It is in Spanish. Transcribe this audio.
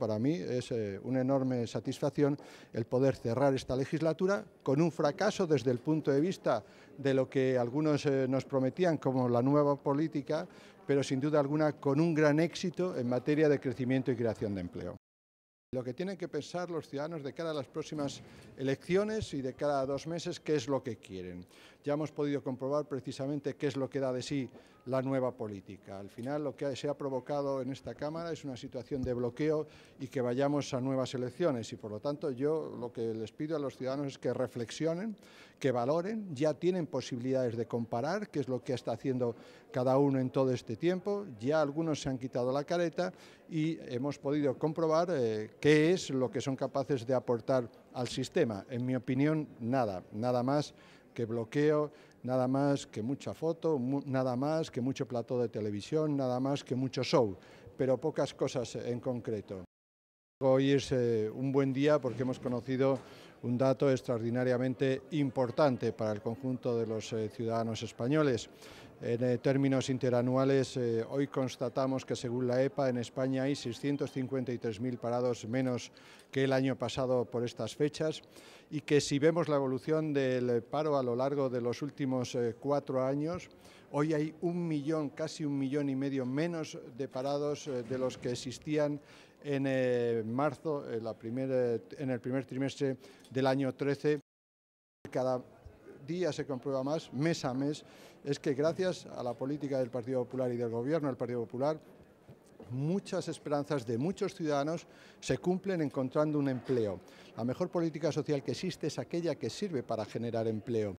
Para mí es eh, una enorme satisfacción el poder cerrar esta legislatura con un fracaso desde el punto de vista de lo que algunos eh, nos prometían como la nueva política, pero sin duda alguna con un gran éxito en materia de crecimiento y creación de empleo. Lo que tienen que pensar los ciudadanos de cara a las próximas elecciones y de cada dos meses, qué es lo que quieren. Ya hemos podido comprobar precisamente qué es lo que da de sí la nueva política. Al final lo que se ha provocado en esta Cámara es una situación de bloqueo y que vayamos a nuevas elecciones. Y por lo tanto yo lo que les pido a los ciudadanos es que reflexionen, que valoren, ya tienen posibilidades de comparar qué es lo que está haciendo cada uno en todo este tiempo. Ya algunos se han quitado la careta y hemos podido comprobar... Eh, qué es lo que son capaces de aportar al sistema. En mi opinión, nada, nada más que bloqueo, nada más que mucha foto, nada más que mucho plato de televisión, nada más que mucho show, pero pocas cosas en concreto. Hoy es eh, un buen día porque hemos conocido un dato extraordinariamente importante para el conjunto de los eh, ciudadanos españoles. En eh, términos interanuales, eh, hoy constatamos que según la EPA en España hay 653.000 parados menos que el año pasado por estas fechas y que si vemos la evolución del paro a lo largo de los últimos eh, cuatro años, hoy hay un millón, casi un millón y medio menos de parados de los que existían en marzo, en, el primer trimestre del año 13. Cada se comprueba más, mes a mes, es que gracias a la política del Partido Popular y del Gobierno del Partido Popular, muchas esperanzas de muchos ciudadanos se cumplen encontrando un empleo. La mejor política social que existe es aquella que sirve para generar empleo.